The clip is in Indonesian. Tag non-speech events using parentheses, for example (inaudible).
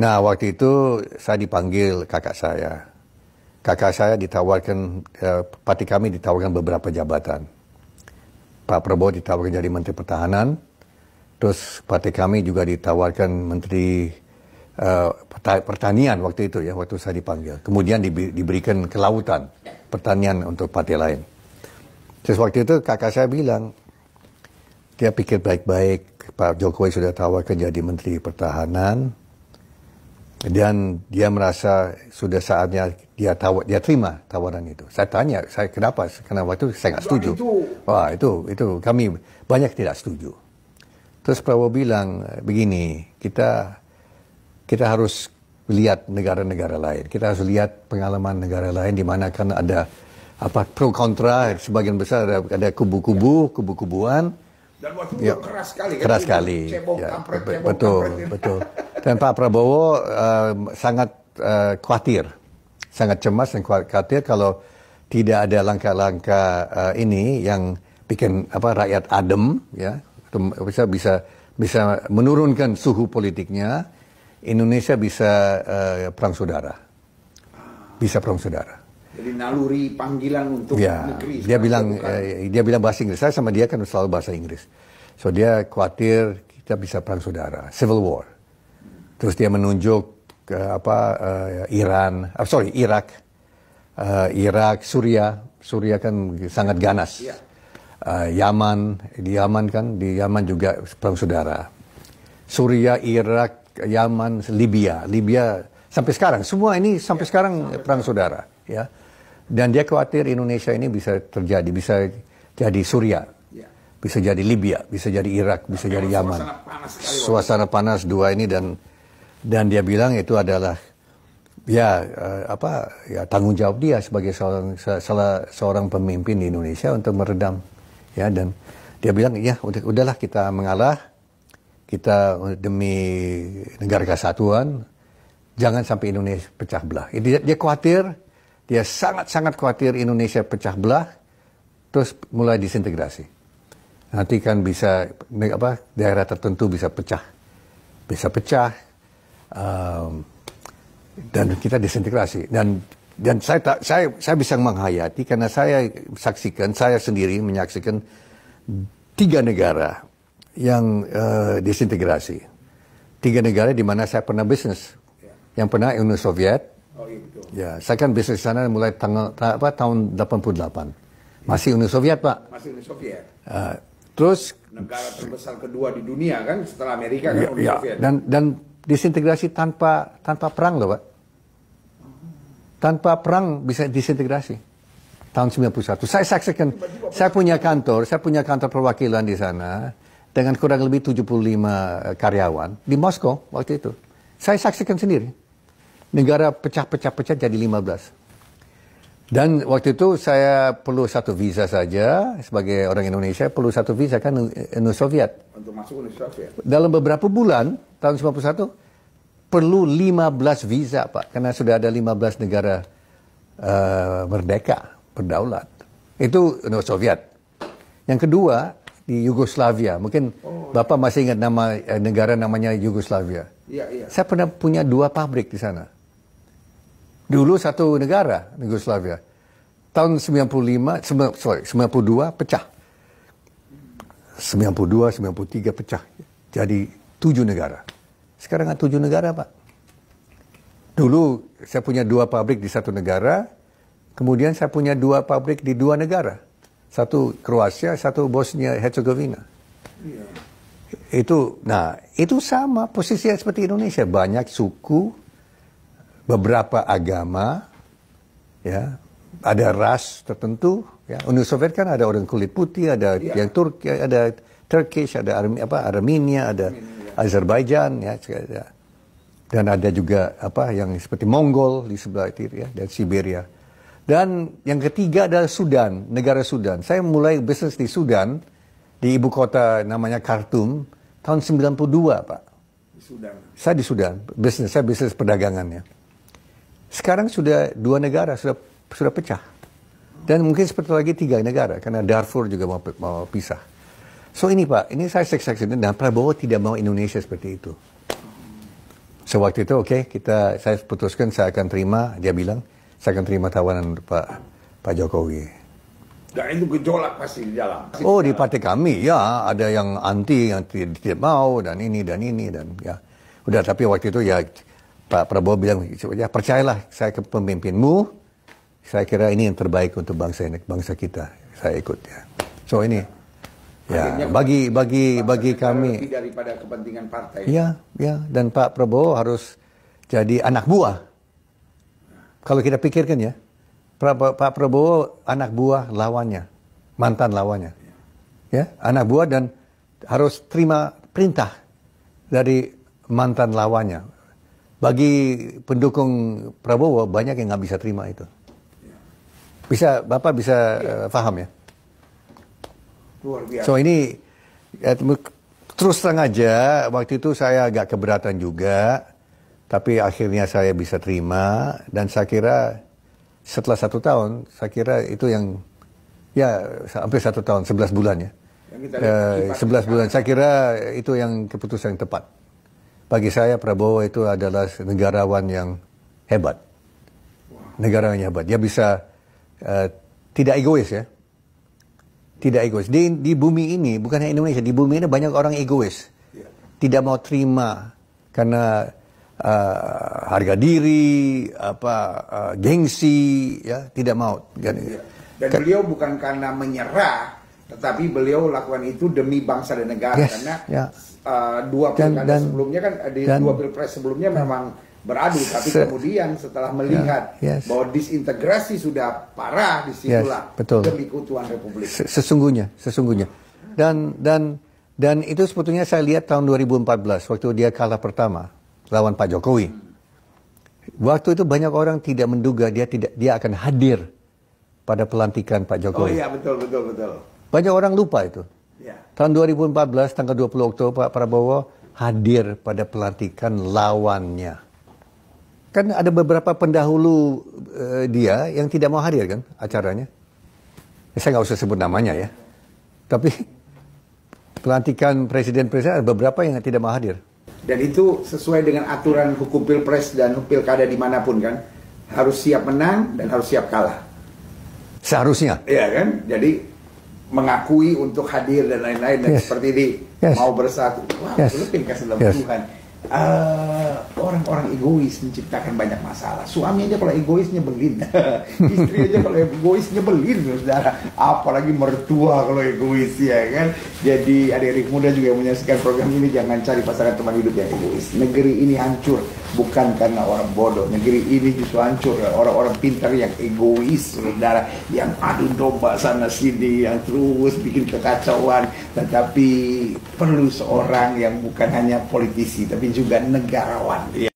Nah, waktu itu saya dipanggil kakak saya. Kakak saya ditawarkan, eh, parti kami ditawarkan beberapa jabatan. Pak Prabowo ditawarkan jadi Menteri Pertahanan, terus partai kami juga ditawarkan Menteri eh, Pertanian waktu itu ya, waktu saya dipanggil. Kemudian di, diberikan kelautan, pertanian untuk partai lain. Terus waktu itu kakak saya bilang, dia pikir baik-baik, Pak Jokowi sudah tawarkan jadi Menteri Pertahanan, dan dia merasa sudah saatnya dia tawar dia terima tawaran itu saya tanya saya kenapa karena waktu itu saya nggak setuju itu. wah itu itu kami banyak tidak setuju terus Prabowo bilang begini kita kita harus lihat negara-negara lain kita harus lihat pengalaman negara lain di mana kan ada apa pro kontra sebagian besar ada ada kubu-kubu ya. kubu-kubuan dan waktu itu ya, keras sekali kan, keras sekali ya, betul kampret. betul dan Pak Prabowo uh, sangat uh, khawatir, sangat cemas dan khawatir kalau tidak ada langkah-langkah uh, ini yang bikin apa rakyat adem, ya bisa bisa bisa menurunkan suhu politiknya, Indonesia bisa uh, perang saudara, bisa perang saudara. Jadi naluri panggilan untuk ya, negeri. Dia bilang dia bilang bahasa Inggris. Saya sama dia kan selalu bahasa Inggris. So dia khawatir kita bisa perang saudara, civil war terus dia menunjuk ke apa uh, Iran, uh, sorry Irak, uh, Irak, Suria, Suria kan sangat ganas. Uh, Yaman, di Yaman kan, di Yaman juga perang saudara. Suria, Irak, Yaman, Libya, Libya sampai sekarang semua ini sampai iya. sekarang perang saudara, ya. Dan dia khawatir Indonesia ini bisa terjadi, bisa jadi Suria, iya. bisa jadi Libya, bisa jadi Irak, bisa jadi Yaman. Suasana panas, suasana panas dua ini dan dan dia bilang itu adalah ya uh, apa ya tanggung jawab dia sebagai seorang salah seorang pemimpin di Indonesia untuk meredam ya dan dia bilang ya udah udahlah kita mengalah kita eh, demi negara kesatuan jangan sampai Indonesia pecah belah dia, dia khawatir dia sangat-sangat khawatir Indonesia pecah belah terus mulai disintegrasi nanti kan bisa apa daerah tertentu bisa pecah bisa pecah um, dan kita disintegrasi dan dan saya tak saya saya bisa menghayati karena saya saksikan saya sendiri menyaksikan tiga negara yang uh, disintegrasi tiga negara di mana saya pernah bisnis yang pernah Uni Soviet oh, iya, ya saya kan bisnis sana mulai tanggal apa tahun 88 masih Uni Soviet pak masih Uni Soviet uh, terus negara terbesar kedua di dunia kan setelah Amerika kan ya, Uni ya. Soviet dan dan disintegrasi tanpa tanpa perang loh Pak. Tanpa perang bisa disintegrasi. Tahun 91. Saya saksikan, saya punya kantor, saya punya kantor perwakilan di sana dengan kurang lebih 75 eh, karyawan di Moskow waktu itu. Saya saksikan sendiri. Negara pecah-pecah-pecah jadi 15. Dan waktu itu saya perlu satu visa saja sebagai orang Indonesia perlu satu visa kan eh, Uni Soviet. Untuk masuk Uni Soviet. Dalam beberapa bulan tahun 91 perlu 15 visa Pak karena sudah ada 15 negara uh, merdeka berdaulat. Itu Uni Soviet. Yang kedua di Yugoslavia. Mungkin oh, Bapak masih ingat nama eh, negara namanya Yugoslavia. Iya, iya. Saya pernah punya dua pabrik di sana. Dulu satu negara Yugoslavia. Tahun 95, sorry, 92 pecah. 92, 93 pecah. Jadi tujuh negara. Sekarang ada tujuh negara, Pak. Dulu saya punya dua pabrik di satu negara, kemudian saya punya dua pabrik di dua negara. Satu Kroasia, satu Bosnia Herzegovina. Iya. Itu, nah itu sama posisinya seperti Indonesia. Banyak suku, beberapa agama, ya ada ras tertentu. Ya. Uni Soviet kan ada orang kulit putih, ada yeah. yang Turki, ada Turkish, ada apa, Armenia, ada... Armenia Azerbaijan ya dan ada juga apa yang seperti Mongol di sebelah kiri ya dan Siberia dan yang ketiga adalah Sudan negara Sudan saya mulai bisnis di Sudan di ibu kota namanya Khartoum tahun 92 pak di Sudan saya di Sudan bisnis saya bisnis perdagangannya sekarang sudah dua negara sudah sudah pecah dan mungkin seperti lagi tiga negara karena Darfur juga mau, mau pisah So ini Pak, ini saya sini dan Prabowo tidak mau Indonesia seperti itu. Sewaktu so, itu oke, okay, kita saya putuskan saya akan terima, dia bilang saya akan terima tawaran Pak Pak Jokowi. Dan itu gejolak pasti di dalam. Pasti oh di partai kami ya ada yang anti yang tidak, mau dan ini dan ini dan ya udah tapi waktu itu ya Pak Prabowo bilang ya percayalah saya ke pemimpinmu saya kira ini yang terbaik untuk bangsa ini bangsa kita saya ikut ya so ini Ya, bagi bagi bagi kami daripada kepentingan partai. Iya, ya, dan Pak Prabowo harus jadi anak buah. Kalau kita pikirkan ya, Pak Prabowo anak buah lawannya, mantan lawannya. Ya, anak buah dan harus terima perintah dari mantan lawannya. Bagi pendukung Prabowo banyak yang nggak bisa terima itu. Bisa Bapak bisa uh, iya. eh, paham ya? Luar biasa. So ini ya, terus terang aja waktu itu saya agak keberatan juga, tapi akhirnya saya bisa terima dan saya kira setelah satu tahun saya kira itu yang ya hampir satu tahun sebelas bulan ya. Eh, sebelas bulan saya kira itu yang keputusan yang tepat. Bagi saya Prabowo itu adalah negarawan yang hebat. Negarawan yang hebat. Dia bisa uh, tidak egois ya. Tidak egois. Di, di bumi ini, bukan hanya Indonesia, di bumi ini banyak orang egois. Ya. Tidak mau terima karena uh, harga diri, apa uh, gengsi, ya tidak mau. Dan, ya. dan beliau bukan karena menyerah, tetapi beliau lakukan itu demi bangsa dan negara yes, karena yeah. Ya. uh, dua pilkada sebelumnya kan di dan, dua pilpres sebelumnya memang beradu tapi Se kemudian setelah melihat yeah. yes. bahwa disintegrasi sudah parah di yes, betul. demi keutuhan republik sesungguhnya sesungguhnya dan dan dan itu sebetulnya saya lihat tahun 2014 waktu dia kalah pertama lawan Pak Jokowi waktu itu banyak orang tidak menduga dia tidak dia akan hadir pada pelantikan Pak oh Jokowi oh iya betul betul betul banyak orang lupa itu ya. tahun 2014 tanggal 20 Oktober Pak Prabowo hadir pada pelantikan lawannya Kan ada beberapa pendahulu uh, dia yang tidak mau hadir kan acaranya. Saya nggak usah sebut namanya ya. Tapi pelantikan presiden-presiden ada beberapa yang tidak mau hadir. Dan itu sesuai dengan aturan hukum pilpres dan pilkada dimanapun kan. Harus siap menang dan harus siap kalah. Seharusnya. Iya kan? Jadi mengakui untuk hadir dan lain-lain yes. seperti ini yes. mau bersatu. Wah, yes. lu kasih dalam yes. Tuhan. Uh, orang egois menciptakan banyak masalah. Suami aja kalau egois nyebelin. (laughs) Istri aja kalau egois nyebelin, saudara. Apalagi mertua kalau egois ya kan. Jadi adik-adik muda juga yang menyaksikan program ini jangan cari pasangan teman hidup yang egois. Negeri ini hancur bukan karena orang bodoh. Negeri ini justru hancur orang-orang pintar yang egois, saudara. Yang adu domba sana sini, yang terus bikin kekacauan. Tetapi perlu seorang yang bukan hanya politisi, tapi juga negarawan. Ya.